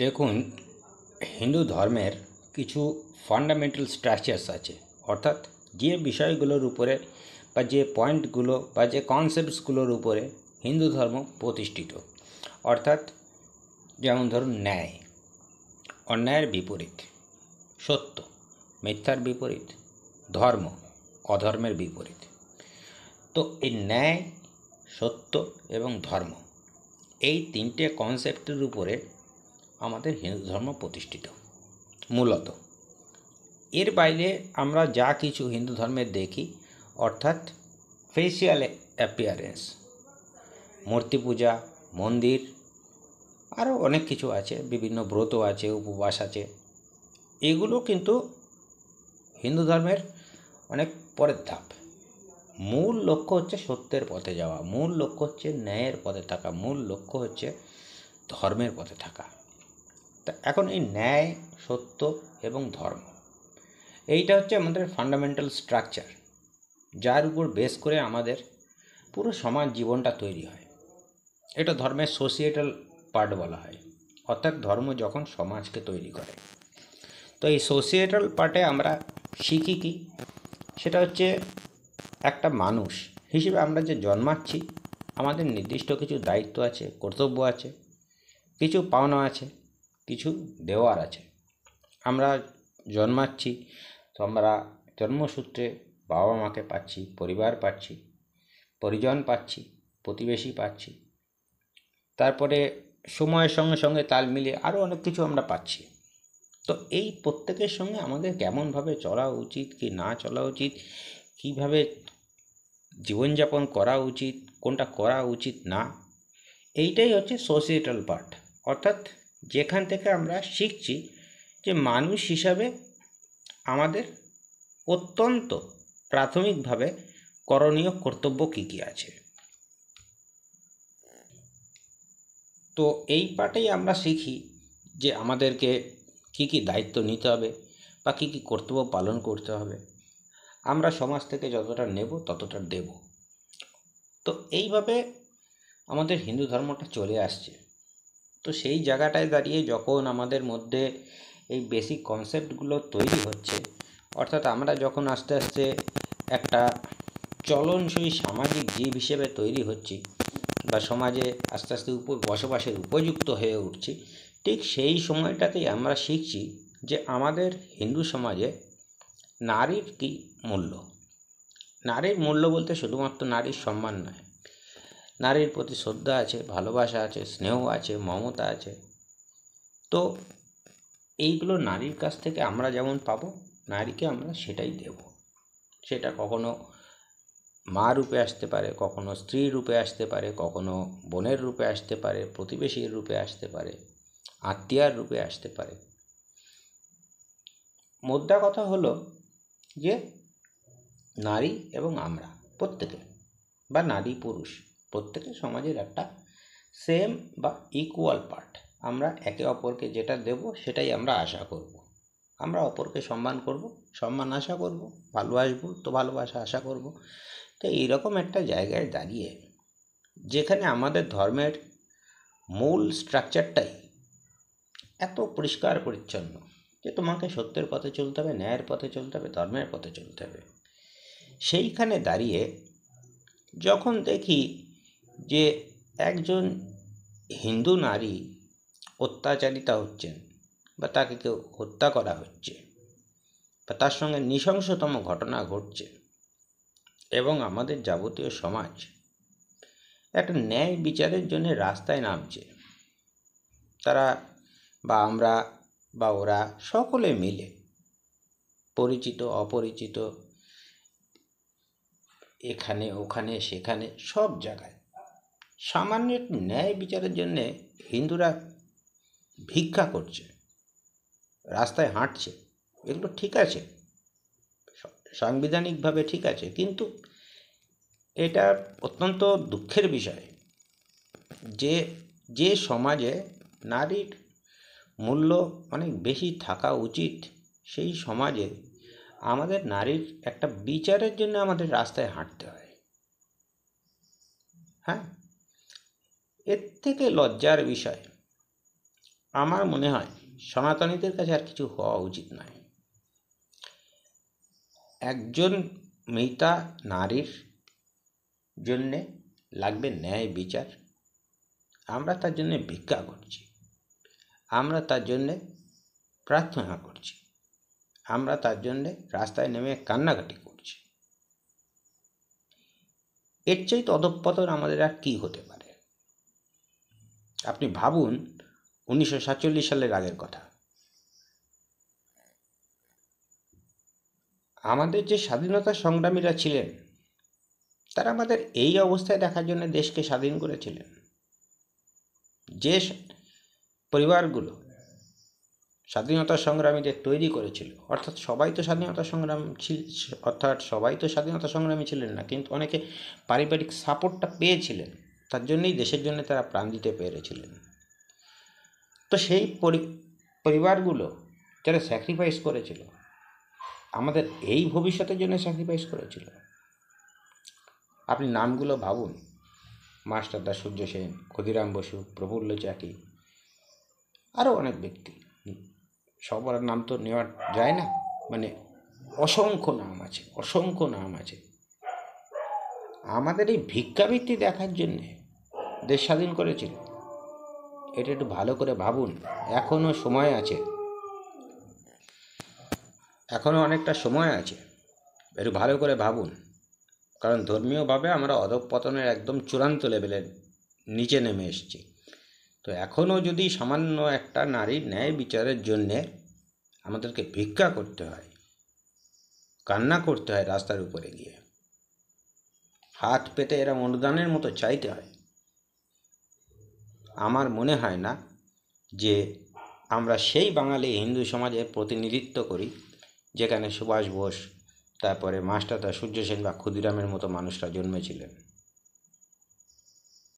দেখুন হিন্দু ধর্মের কিছু ফান্ডামেন্টাল স্ট্রাকচার্স আছে অর্থাৎ যে বিষয়গুলোর উপরে বা যে পয়েন্টগুলো বা যে কনসেপ্টসগুলোর উপরে হিন্দু ধর্ম প্রতিষ্ঠিত অর্থাৎ যেমন ধরুন ন্যায় অন্যায়ের বিপরীত সত্য মিথ্যার বিপরীত ধর্ম অধর্মের বিপরীত তো এই ন্যায় সত্য এবং ধর্ম এই তিনটে কনসেপ্টের উপরে আমাদের হিন্দু ধর্ম প্রতিষ্ঠিত মূলত এর বাইরে আমরা যা কিছু হিন্দু ধর্মে দেখি অর্থাৎ ফেসিয়াল অ্যাপিয়ারেন্স মূর্তি পূজা মন্দির আরও অনেক কিছু আছে বিভিন্ন ব্রত আছে উপবাস আছে এগুলো কিন্তু হিন্দু ধর্মের অনেক পরের ধাপ মূল লক্ষ্য হচ্ছে সত্যের পথে যাওয়া মূল লক্ষ্য হচ্ছে ন্যায়ের পথে থাকা মূল লক্ষ্য হচ্ছে ধর্মের পথে থাকা তা এখন এই ন্যায় সত্য এবং ধর্ম এইটা হচ্ছে আমাদের ফান্ডামেন্টাল স্ট্রাকচার যার উপর বেস করে আমাদের পুরো সমাজ জীবনটা তৈরি হয় এটা ধর্মের সোসিয়েটাল পার্ট বলা হয় অর্থাৎ ধর্ম যখন সমাজকে তৈরি করে তো এই সোসিয়েটাল পার্টে আমরা শিখি কি সেটা হচ্ছে একটা মানুষ হিসেবে আমরা যে জন্মাচ্ছি আমাদের নির্দিষ্ট কিছু দায়িত্ব আছে কর্তব্য আছে কিছু পাওনা আছে কিছু দেওয়ার আছে আমরা জন্মাচ্ছি তো আমরা জন্মসূত্রে বাবা মাকে পাচ্ছি পরিবার পাচ্ছি পরিজন পাচ্ছি প্রতিবেশী পাচ্ছি তারপরে সময়ের সঙ্গে সঙ্গে তাল মিলিয়ে আরও অনেক কিছু আমরা পাচ্ছি তো এই প্রত্যেকের সঙ্গে আমাদের কেমনভাবে চলা উচিত কি না চলা উচিত কীভাবে জীবনযাপন করা উচিত কোনটা করা উচিত না এইটাই হচ্ছে সোসিয়েটাল পার্ট অর্থাৎ যেখান থেকে আমরা শিখছি যে মানুষ হিসাবে আমাদের অত্যন্ত প্রাথমিকভাবে করণীয় কর্তব্য কী কী আছে তো এই পাটেই আমরা শিখি যে আমাদেরকে কি কি দায়িত্ব নিতে হবে বা কী কী কর্তব্য পালন করতে হবে আমরা সমাজ থেকে যতটা নেব ততটা দেব তো এইভাবে আমাদের হিন্দু ধর্মটা চলে আসছে তো সেই জায়গাটায় দাঁড়িয়ে যখন আমাদের মধ্যে এই বেসিক কনসেপ্টগুলো তৈরি হচ্ছে অর্থাৎ আমরা যখন আস্তে আস্তে একটা চলনসই সামাজিক জীব হিসেবে তৈরি হচ্ছি বা সমাজে আস্তে আস্তে উপর বসবাসের উপযুক্ত হয়ে উঠছি ঠিক সেই সময়টাতেই আমরা শিখছি যে আমাদের হিন্দু সমাজে নারীর কি মূল্য নারীর মূল্য বলতে শুধুমাত্র নারীর সম্মান নয় নারীর প্রতি শ্রদ্ধা আছে ভালোবাসা আছে স্নেহ আছে মমতা আছে তো এইগুলো নারীর কাছ থেকে আমরা যেমন পাবো নারীকে আমরা সেটাই দেব সেটা কখনো মা রূপে আসতে পারে কখনো স্ত্রী রূপে আসতে পারে কখনো বোনের রূপে আসতে পারে প্রতিবেশীর রূপে আসতে পারে আত্মীয়ার রূপে আসতে পারে মোদ্দা কথা হলো যে নারী এবং আমরা প্রত্যেকে বা নারী পুরুষ প্রত্যেকটা সমাজের একটা সেম বা ইকুয়াল পার্ট আমরা একে অপরকে যেটা দেব সেটাই আমরা আশা করব। আমরা অপরকে সম্মান করব সম্মান আশা করব ভালোবাসবো তো ভালোবাসা আশা করব তো এইরকম একটা জায়গায় দাঁড়িয়ে যেখানে আমাদের ধর্মের মূল স্ট্রাকচারটাই এত পরিষ্কার পরিচ্ছন্ন যে তোমাকে সত্যের পথে চলতে হবে ন্যায়ের পথে চলতে হবে ধর্মের পথে চলতে হবে সেইখানে দাঁড়িয়ে যখন দেখি যে একজন হিন্দু নারী অত্যাচারিতা হচ্ছেন বা তাকে কেউ হত্যা করা হচ্ছে বা তার সঙ্গে নৃশংসতম ঘটনা ঘটছে এবং আমাদের যাবতীয় সমাজ একটা ন্যায় বিচারের জন্য রাস্তায় নামছে তারা বা আমরা বা ওরা সকলে মিলে পরিচিত অপরিচিত এখানে ওখানে সেখানে সব জায়গায় সামান্য একটু ন্যায় বিচারের জন্যে হিন্দুরা ভিক্ষা করছে রাস্তায় হাঁটছে এগুলো ঠিক আছে সাংবিধানিকভাবে ঠিক আছে কিন্তু এটা অত্যন্ত দুঃখের বিষয় যে যে সমাজে নারীর মূল্য অনেক বেশি থাকা উচিত সেই সমাজে আমাদের নারীর একটা বিচারের জন্য আমাদের রাস্তায় হাঁটতে হয় হ্যাঁ এর থেকে লজ্জার বিষয় আমার মনে হয় সনাতনীদের কাছে আর কিছু হওয়া উচিত নয় একজন মৃতা নারীর জন্যে লাগবে ন্যায় বিচার আমরা তার জন্যে ভিক্ষা করছি আমরা তার জন্যে প্রার্থনা করছি আমরা তার জন্যে রাস্তায় নেমে কান্নাকাটি করছি এর চাইতে অধঃপতন আমাদের আর কী হতে পারে আপনি ভাবুন উনিশশো সালের আগের কথা আমাদের যে স্বাধীনতা সংগ্রামীরা ছিলেন তারা আমাদের এই অবস্থায় দেখার জন্য দেশকে স্বাধীন করেছিলেন যে পরিবারগুলো স্বাধীনতা সংগ্রামীদের তৈরি করেছিল অর্থাৎ সবাই তো স্বাধীনতা সংগ্রাম ছিল অর্থাৎ সবাই তো স্বাধীনতা সংগ্রামী ছিলেন না কিন্তু অনেকে পারিবারিক সাপোর্টটা পেয়েছিলেন তার জন্যই দেশের জন্য তারা প্রাণ দিতে পেরেছিলেন তো সেই পরিবারগুলো যারা স্যাক্রিফাইস করেছিল আমাদের এই ভবিষ্যতের জন্য স্যাক্রিফাইস করেছিল আপনি নামগুলো ভাবুন মাস্টারদা সূর্য সেন ক্ষুদিরাম বসু প্রফুল্ল চাকি আরও অনেক ব্যক্তি সবার নাম তো নেওয়া যায় না মানে অসংখ্য নাম আছে অসংখ্য নাম আছে আমাদের এই ভিক্ষাবৃত্তি দেখার জন্যে দেশ স্বাধীন করেছিল এটা একটু ভালো করে ভাবুন এখনও সময় আছে এখনও অনেকটা সময় আছে একটু ভালো করে ভাবুন কারণ ধর্মীয়ভাবে আমরা অধপতনের একদম চূড়ান্ত লেভেলের নিচে নেমে এসেছি তো এখনও যদি সামান্য একটা নারীর ন্যায় বিচারের জন্যে আমাদেরকে ভিক্ষা করতে হয় কান্না করতে হয় রাস্তার উপরে গিয়ে হাত পেতে এরা অনুদানের মতো চাইতে হয় আমার মনে হয় না যে আমরা সেই বাঙালি হিন্দু সমাজের প্রতিনিধিত্ব করি যেখানে সুভাষ বোস তারপরে মাস্টারদা সূর্য সেন বা ক্ষুদিরামের মতো মানুষরা জন্মেছিলেন